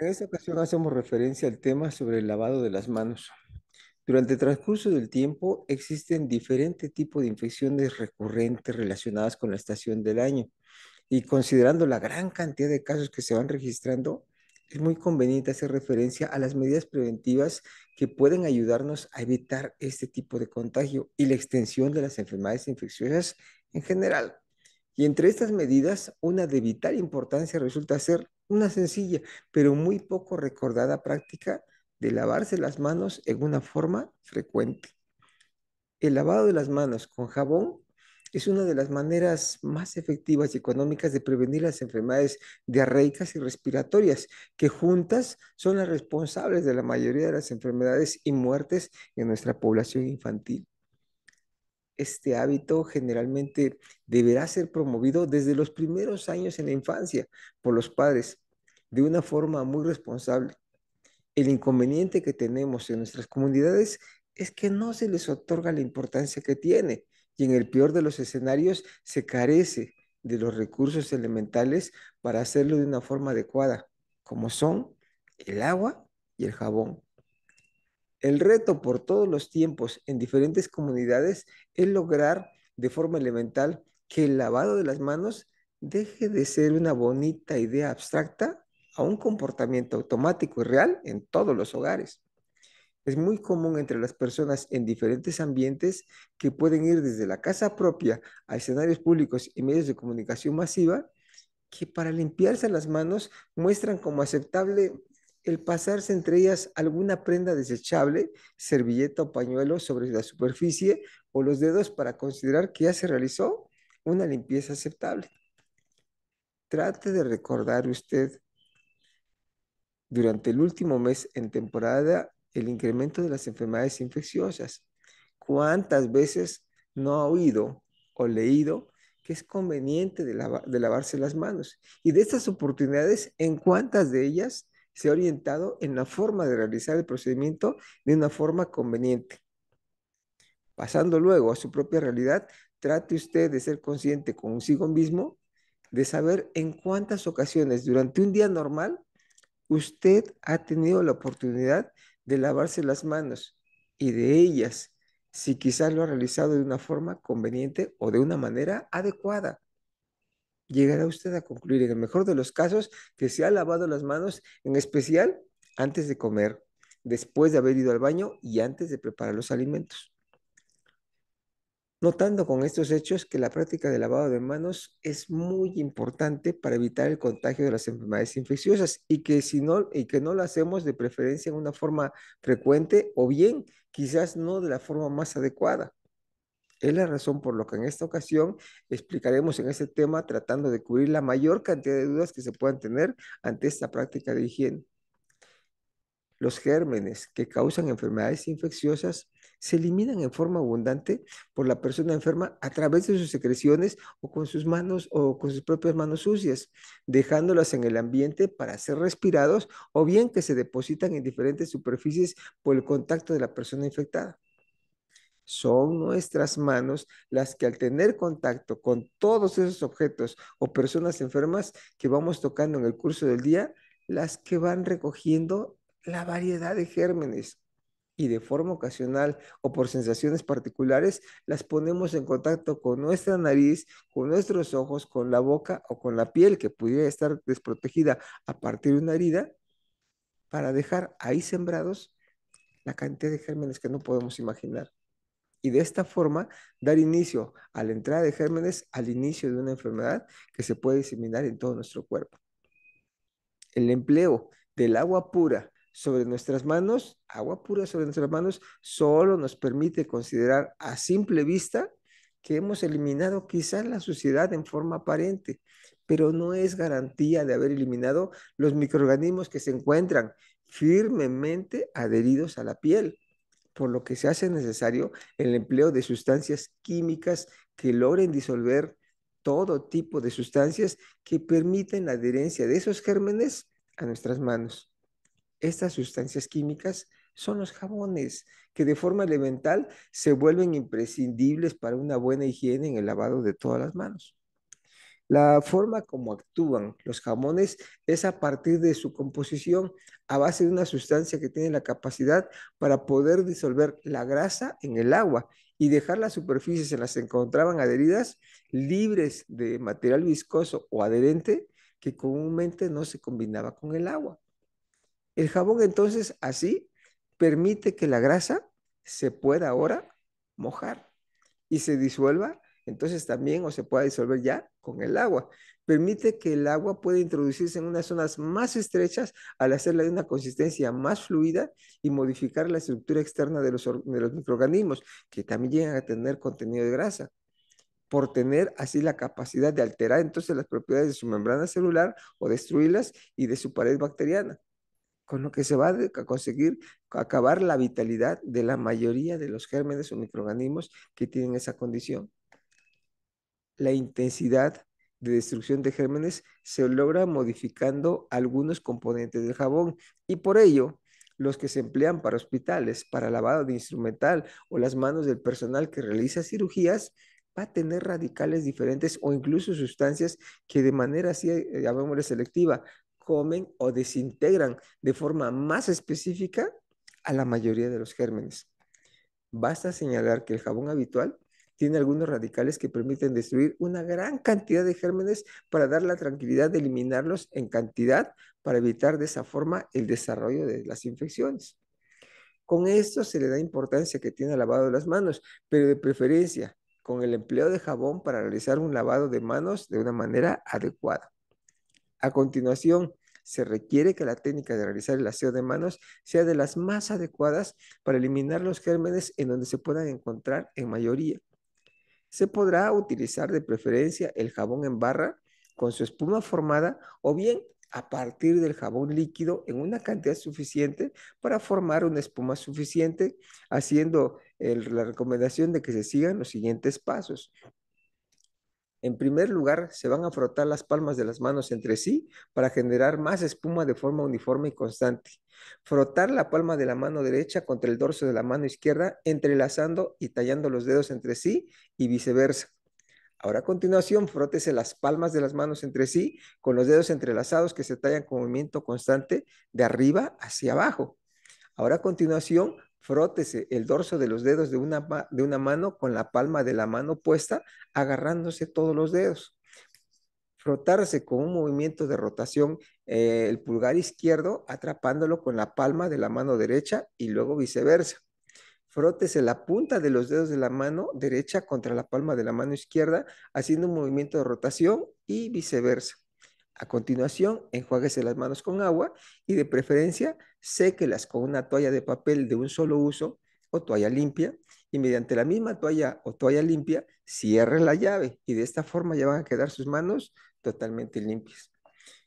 En esta ocasión hacemos referencia al tema sobre el lavado de las manos. Durante el transcurso del tiempo existen diferentes tipos de infecciones recurrentes relacionadas con la estación del año y considerando la gran cantidad de casos que se van registrando, es muy conveniente hacer referencia a las medidas preventivas que pueden ayudarnos a evitar este tipo de contagio y la extensión de las enfermedades infecciosas en general. Y entre estas medidas, una de vital importancia resulta ser una sencilla, pero muy poco recordada práctica de lavarse las manos en una forma frecuente. El lavado de las manos con jabón es una de las maneras más efectivas y económicas de prevenir las enfermedades diarreicas y respiratorias, que juntas son las responsables de la mayoría de las enfermedades y muertes en nuestra población infantil este hábito generalmente deberá ser promovido desde los primeros años en la infancia por los padres de una forma muy responsable. El inconveniente que tenemos en nuestras comunidades es que no se les otorga la importancia que tiene y en el peor de los escenarios se carece de los recursos elementales para hacerlo de una forma adecuada, como son el agua y el jabón. El reto por todos los tiempos en diferentes comunidades es lograr de forma elemental que el lavado de las manos deje de ser una bonita idea abstracta a un comportamiento automático y real en todos los hogares. Es muy común entre las personas en diferentes ambientes que pueden ir desde la casa propia a escenarios públicos y medios de comunicación masiva, que para limpiarse las manos muestran como aceptable el pasarse entre ellas alguna prenda desechable, servilleta o pañuelo sobre la superficie o los dedos para considerar que ya se realizó una limpieza aceptable. Trate de recordar usted durante el último mes en temporada el incremento de las enfermedades infecciosas. ¿Cuántas veces no ha oído o leído que es conveniente de, lavarse las manos. Y de estas oportunidades, ¿en cuántas de ellas se orientado en la forma de realizar el procedimiento de una forma conveniente. Pasando luego a su propia realidad, trate usted de ser consciente consigo mismo de saber en cuántas ocasiones durante un día normal usted ha tenido la oportunidad de lavarse las manos y de ellas si quizás lo ha realizado de una forma conveniente o de una manera adecuada llegará usted a concluir en el mejor de los casos que se ha lavado las manos, en especial antes de comer, después de haber ido al baño y antes de preparar los alimentos. Notando con estos hechos que la práctica de lavado de manos es muy importante para evitar el contagio de las enfermedades infecciosas y que, si no, y que no lo hacemos de preferencia en una forma frecuente o bien quizás no de la forma más adecuada. Es la razón por la que en esta ocasión explicaremos en este tema tratando de cubrir la mayor cantidad de dudas que se puedan tener ante esta práctica de higiene. Los gérmenes que causan enfermedades infecciosas se eliminan en forma abundante por la persona enferma a través de sus secreciones o con sus manos o con sus propias manos sucias, dejándolas en el ambiente para ser respirados o bien que se depositan en diferentes superficies por el contacto de la persona infectada son nuestras manos las que al tener contacto con todos esos objetos o personas enfermas que vamos tocando en el curso del día, las que van recogiendo la variedad de gérmenes y de forma ocasional o por sensaciones particulares, las ponemos en contacto con nuestra nariz, con nuestros ojos, con la boca o con la piel que pudiera estar desprotegida a partir de una herida, para dejar ahí sembrados la cantidad de gérmenes que no podemos imaginar y de esta forma dar inicio a la entrada de gérmenes al inicio de una enfermedad que se puede diseminar en todo nuestro cuerpo. El empleo del agua pura sobre nuestras manos, agua pura sobre nuestras manos, solo nos permite considerar a simple vista que hemos eliminado quizás la suciedad en forma aparente, pero no es garantía de haber eliminado los microorganismos que se encuentran firmemente adheridos a la piel por lo que se hace necesario el empleo de sustancias químicas que logren disolver todo tipo de sustancias que permiten la adherencia de esos gérmenes a nuestras manos. Estas sustancias químicas son los jabones, que de forma elemental se vuelven imprescindibles para una buena higiene en el lavado de todas las manos. La forma como actúan los jamones es a partir de su composición a base de una sustancia que tiene la capacidad para poder disolver la grasa en el agua y dejar las superficies en las que se encontraban adheridas libres de material viscoso o adherente que comúnmente no se combinaba con el agua. El jabón entonces así permite que la grasa se pueda ahora mojar y se disuelva entonces también o se pueda disolver ya con el agua. Permite que el agua pueda introducirse en unas zonas más estrechas al hacerla de una consistencia más fluida y modificar la estructura externa de los microorganismos, que también llegan a tener contenido de grasa por tener así la capacidad de alterar entonces las propiedades de su membrana celular o destruirlas y de su pared bacteriana, con lo que se va a conseguir acabar la vitalidad de la mayoría de los gérmenes o microorganismos que tienen esa condición la intensidad de destrucción de gérmenes se logra modificando algunos componentes del jabón y por ello los que se emplean para hospitales, para lavado de instrumental o las manos del personal que realiza cirugías va a tener radicales diferentes o incluso sustancias que de manera así, llamémosle eh, selectiva, comen o desintegran de forma más específica a la mayoría de los gérmenes. Basta señalar que el jabón habitual tiene algunos radicales que permiten destruir una gran cantidad de gérmenes para dar la tranquilidad de eliminarlos en cantidad para evitar de esa forma el desarrollo de las infecciones. Con esto se le da importancia que tiene lavado de las manos, pero de preferencia con el empleo de jabón para realizar un lavado de manos de una manera adecuada. A continuación, se requiere que la técnica de realizar el aseo de manos sea de las más adecuadas para eliminar los gérmenes en donde se puedan encontrar en mayoría. Se podrá utilizar de preferencia el jabón en barra con su espuma formada o bien a partir del jabón líquido en una cantidad suficiente para formar una espuma suficiente, haciendo la recomendación de que se sigan los siguientes pasos. En primer lugar, se van a frotar las palmas de las manos entre sí para generar más espuma de forma uniforme y constante. Frotar la palma de la mano derecha contra el dorso de la mano izquierda, entrelazando y tallando los dedos entre sí y viceversa. Ahora a continuación, frótese las palmas de las manos entre sí con los dedos entrelazados que se tallan con movimiento constante de arriba hacia abajo. Ahora a continuación, frótese el dorso de los dedos de una, de una mano con la palma de la mano opuesta, agarrándose todos los dedos. Frotarse con un movimiento de rotación eh, el pulgar izquierdo, atrapándolo con la palma de la mano derecha y luego viceversa. Frótese la punta de los dedos de la mano derecha contra la palma de la mano izquierda, haciendo un movimiento de rotación y viceversa. A continuación, enjuáguese las manos con agua y de preferencia, séquelas con una toalla de papel de un solo uso o toalla limpia y mediante la misma toalla o toalla limpia, cierre la llave y de esta forma ya van a quedar sus manos totalmente limpias.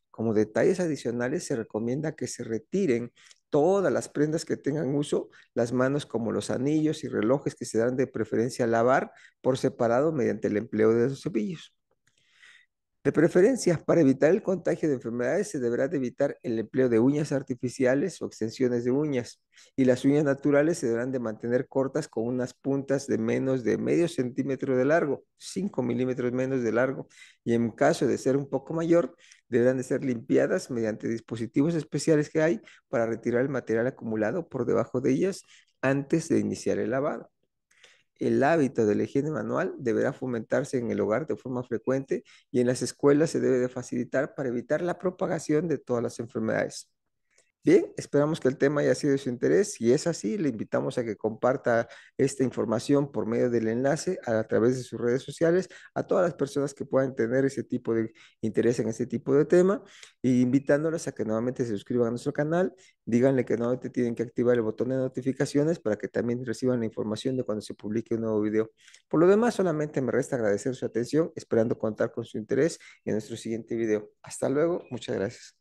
Como detalles adicionales, se recomienda que se retiren todas las prendas que tengan uso, las manos como los anillos y relojes que se dan de preferencia a lavar por separado mediante el empleo de los cepillos. De preferencia, para evitar el contagio de enfermedades se deberá evitar el empleo de uñas artificiales o extensiones de uñas y las uñas naturales se deberán de mantener cortas con unas puntas de menos de medio centímetro de largo, 5 milímetros menos de largo y en caso de ser un poco mayor deberán de ser limpiadas mediante dispositivos especiales que hay para retirar el material acumulado por debajo de ellas antes de iniciar el lavado el hábito de la higiene manual deberá fomentarse en el hogar de forma frecuente y en las escuelas se debe de facilitar para evitar la propagación de todas las enfermedades. Bien, esperamos que el tema haya sido de su interés. y es así, le invitamos a que comparta esta información por medio del enlace a, través de sus redes sociales a todas las personas que puedan tener ese tipo de interés en este tipo de tema y e invitándolas a que nuevamente se suscriban a nuestro canal. Díganle que nuevamente tienen que activar el botón de notificaciones para que también reciban la información de cuando se publique un nuevo video. Por lo demás, solamente me resta agradecer su atención, esperando contar con su interés en nuestro siguiente video. Hasta luego, muchas gracias.